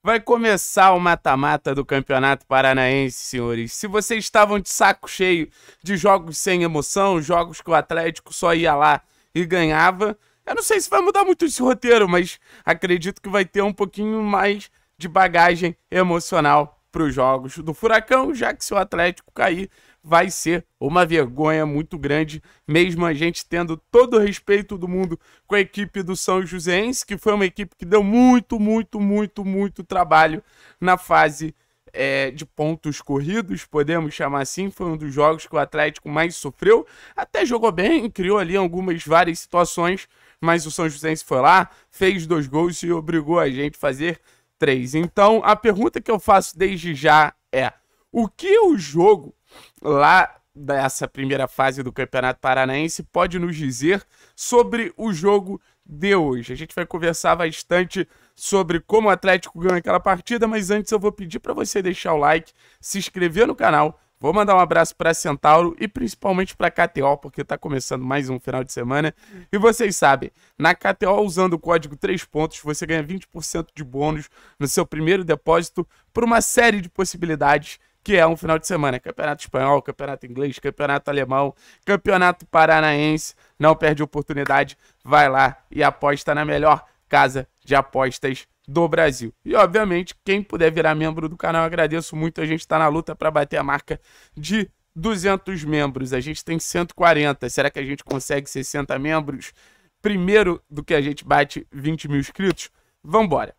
Vai começar o mata-mata do Campeonato Paranaense, senhores. Se vocês estavam de saco cheio de jogos sem emoção, jogos que o Atlético só ia lá e ganhava, eu não sei se vai mudar muito esse roteiro, mas acredito que vai ter um pouquinho mais de bagagem emocional para os jogos do Furacão, já que se o Atlético cair, vai ser uma vergonha muito grande, mesmo a gente tendo todo o respeito do mundo com a equipe do São Joséense, que foi uma equipe que deu muito, muito, muito, muito trabalho na fase é, de pontos corridos, podemos chamar assim. Foi um dos jogos que o Atlético mais sofreu. Até jogou bem, criou ali algumas várias situações, mas o São Joséense foi lá, fez dois gols e obrigou a gente a fazer três. Então, a pergunta que eu faço desde já é: o que o jogo lá dessa primeira fase do Campeonato Paranaense pode nos dizer sobre o jogo de hoje. A gente vai conversar bastante sobre como o Atlético ganha aquela partida, mas antes eu vou pedir para você deixar o like, se inscrever no canal. Vou mandar um abraço para Centauro e principalmente para KTO, porque está começando mais um final de semana. E vocês sabem, na KTO usando o código 3 pontos, você ganha 20% de bônus no seu primeiro depósito por uma série de possibilidades que é um final de semana. É campeonato espanhol, campeonato inglês, campeonato alemão, campeonato paranaense. Não perde oportunidade, vai lá e aposta na melhor casa de apostas do Brasil. E obviamente, quem puder virar membro do canal, agradeço muito. A gente está na luta para bater a marca de 200 membros. A gente tem 140. Será que a gente consegue 60 membros primeiro do que a gente bate 20 mil inscritos? Vambora!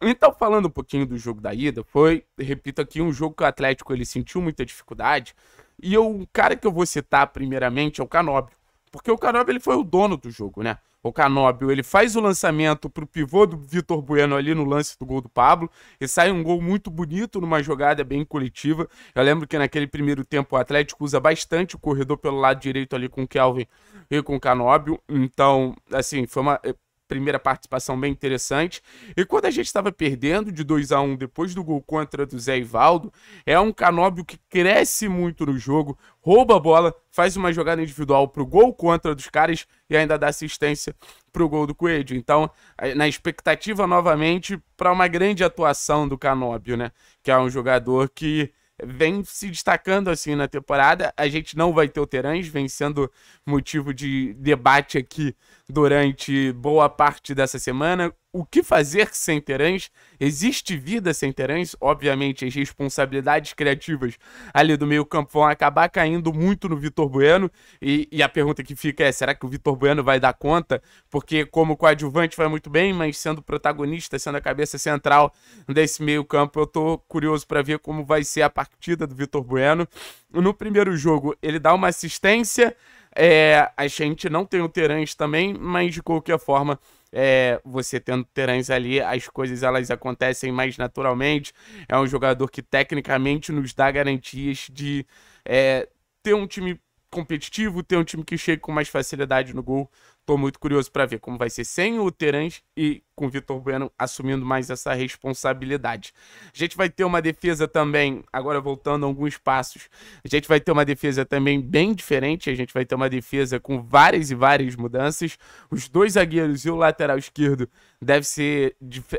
Então, falando um pouquinho do jogo da ida, foi, repito aqui, um jogo que o Atlético ele sentiu muita dificuldade. E eu, o cara que eu vou citar primeiramente é o Canóbio. Porque o Canóbio ele foi o dono do jogo, né? O Canóbio ele faz o lançamento pro pivô do Vitor Bueno ali no lance do gol do Pablo. E sai um gol muito bonito numa jogada bem coletiva. Eu lembro que naquele primeiro tempo o Atlético usa bastante o corredor pelo lado direito ali com o Kelvin e com o Canóbio. Então, assim, foi uma primeira participação bem interessante. E quando a gente estava perdendo de 2 a 1 um, depois do gol contra do Zé Ivaldo, é um Canóbio que cresce muito no jogo, rouba a bola, faz uma jogada individual pro gol contra dos caras e ainda dá assistência pro gol do Coelho. Então, na expectativa novamente para uma grande atuação do Canóbio, né? Que é um jogador que vem se destacando assim na temporada. A gente não vai ter o Terãs, vem sendo motivo de debate aqui durante boa parte dessa semana. O que fazer sem terãs? Existe vida sem terãs? Obviamente, as responsabilidades criativas ali do meio-campo vão acabar caindo muito no Vitor Bueno. E, e, a pergunta que fica é: será que o Vitor Bueno vai dar conta? Porque, como coadjuvante, vai muito bem, mas sendo protagonista, sendo a cabeça central desse meio-campo, eu tô curioso para ver como vai ser a partida do Vitor Bueno. No primeiro jogo, ele dá uma assistência. É, a gente não tem o Terãs também, mas de qualquer forma é, você tendo Terãs ali, as coisas elas acontecem mais naturalmente. É um jogador que tecnicamente nos dá garantias de é, ter um time competitivo, ter um time que chega com mais facilidade no gol Tô muito curioso para ver como vai ser sem o Terence e com o Vitor Bueno assumindo mais essa responsabilidade. A gente vai ter uma defesa também, agora voltando alguns passos, a gente vai ter uma defesa também bem diferente, a gente vai ter uma defesa com várias e várias mudanças. Os dois zagueiros e o lateral esquerdo deve ser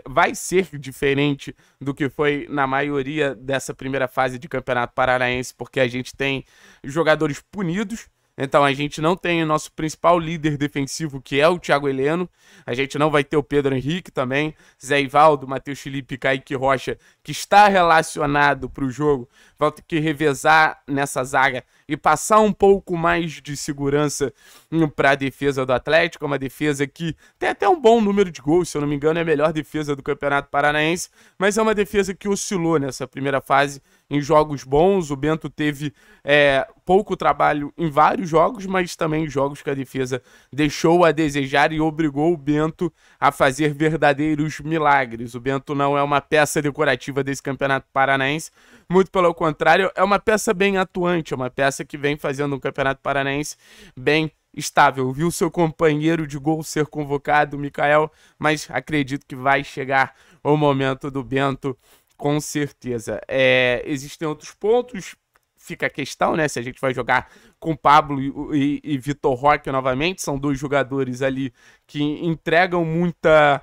vai ser diferente do que foi na maioria dessa primeira fase de Campeonato Paranaense, porque a gente tem jogadores punidos então a gente não tem o nosso principal líder defensivo, que é o Thiago Heleno. A gente não vai ter o Pedro Henrique também, Zé Ivaldo, Matheus Felipe, Kaique Rocha, que está relacionado para o jogo, vão ter que revezar nessa zaga e passar um pouco mais de segurança hum, para a defesa do Atlético, é uma defesa que tem até um bom número de gols, se eu não me engano, é a melhor defesa do Campeonato Paranaense, mas é uma defesa que oscilou nessa primeira fase em jogos bons. O Bento teve é, pouco trabalho em vários jogos, mas também jogos que a defesa deixou a desejar e obrigou o Bento a fazer verdadeiros milagres. O Bento não é uma peça decorativa desse campeonato paranaense, muito pelo contrário, é uma peça bem atuante, é uma peça que vem fazendo um campeonato paranaense bem estável. Viu seu companheiro de gol ser convocado, Mikael, mas acredito que vai chegar o momento do Bento com certeza. É, existem outros pontos. Fica a questão, né? Se a gente vai jogar com Pablo e, e Vitor Roque novamente, são dois jogadores ali que entregam muita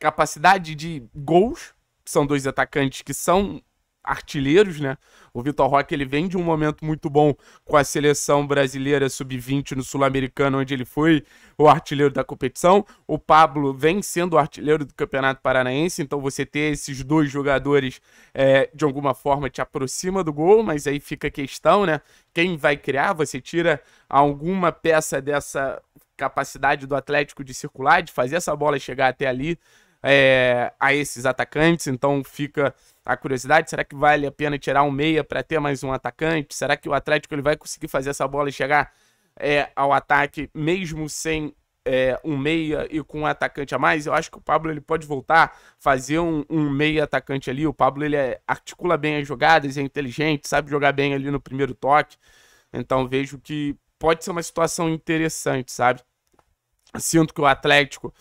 capacidade de gols. São dois atacantes que são artilheiros, né? O Vitor Roque ele vem de um momento muito bom com a seleção brasileira sub-20 no Sul-Americano, onde ele foi o artilheiro da competição. O Pablo vem sendo o artilheiro do Campeonato Paranaense, então você ter esses dois jogadores é, de alguma forma te aproxima do gol, mas aí fica a questão, né? Quem vai criar? Você tira alguma peça dessa capacidade do Atlético de circular, de fazer essa bola chegar até ali é, a esses atacantes, então fica a curiosidade, será que vale a pena tirar um meia para ter mais um atacante? Será que o Atlético ele vai conseguir fazer essa bola e chegar é, ao ataque mesmo sem é, um meia e com um atacante a mais? Eu acho que o Pablo ele pode voltar, fazer um, um meia atacante ali. O Pablo ele é, articula bem as jogadas, é inteligente, sabe jogar bem ali no primeiro toque. Então vejo que pode ser uma situação interessante, sabe? Sinto que o Atlético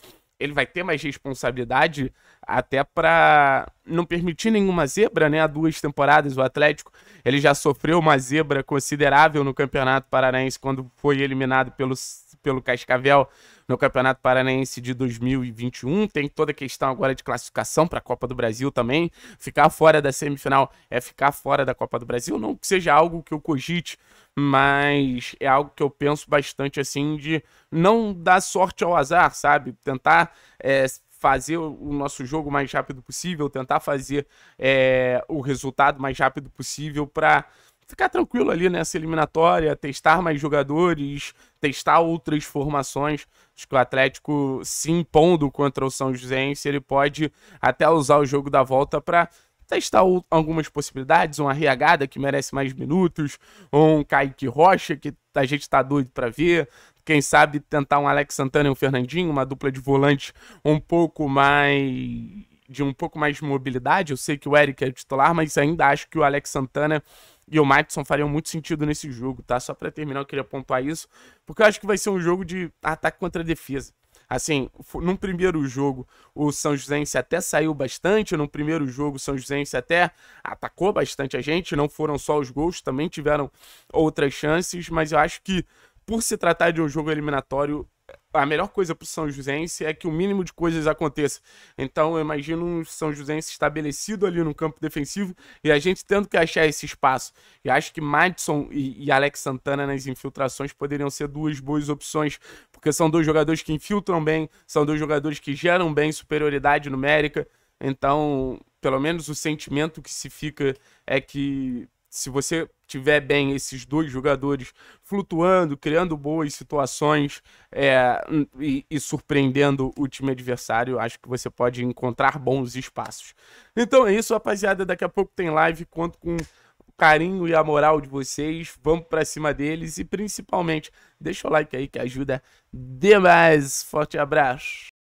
ele vai ter mais responsabilidade até para não permitir nenhuma zebra, né? Há duas temporadas o Atlético, ele já sofreu uma zebra considerável no Campeonato Paranaense quando foi eliminado pelos pelo Cascavel no Campeonato Paranaense de 2021. Tem toda a questão agora de classificação para a Copa do Brasil também. Ficar fora da semifinal é ficar fora da Copa do Brasil. Não que seja algo que eu cogite, mas é algo que eu penso bastante assim de não dar sorte ao azar, sabe? Tentar. É, fazer o nosso jogo mais rápido possível, tentar fazer é, o resultado mais rápido possível para ficar tranquilo ali nessa né, eliminatória, testar mais jogadores, testar outras formações. Acho que o Atlético se impondo contra o São Joséense, ele pode até usar o jogo da volta para testar algumas possibilidades, um Arriagada que merece mais minutos, um Kaique Rocha que a gente está doido para ver, quem sabe tentar um Alex Santana e um Fernandinho, uma dupla de volante um pouco mais de um pouco mais de mobilidade. Eu sei que o Eric é titular, mas ainda acho que o Alex Santana e o Matson fariam muito sentido nesse jogo, tá? Só para terminar, eu queria pontuar isso, porque eu acho que vai ser um jogo de ataque contra defesa. Assim, num primeiro jogo, o São José até saiu bastante. Num primeiro jogo, o São José até atacou bastante a gente. Não foram só os gols, também tiveram outras chances. Mas eu acho que, por se tratar de um jogo eliminatório, a melhor coisa para o São Joséense é que o mínimo de coisas aconteça. Então, eu imagino um São Joséense estabelecido ali no campo defensivo e a gente tendo que achar esse espaço. E acho que Madison e, e, Alex Santana nas infiltrações poderiam ser duas boas opções, porque são dois jogadores que infiltram bem, são dois jogadores que geram bem superioridade numérica. Então, pelo menos o sentimento que se fica é que se você tiver bem esses dois jogadores flutuando, criando boas situações é, e, e, surpreendendo o time adversário, acho que você pode encontrar bons espaços. Então é isso, rapaziada. Daqui a pouco tem live. Conto com o carinho e a moral de vocês. Vamos para cima deles e principalmente deixa o like aí que ajuda demais. Forte abraço.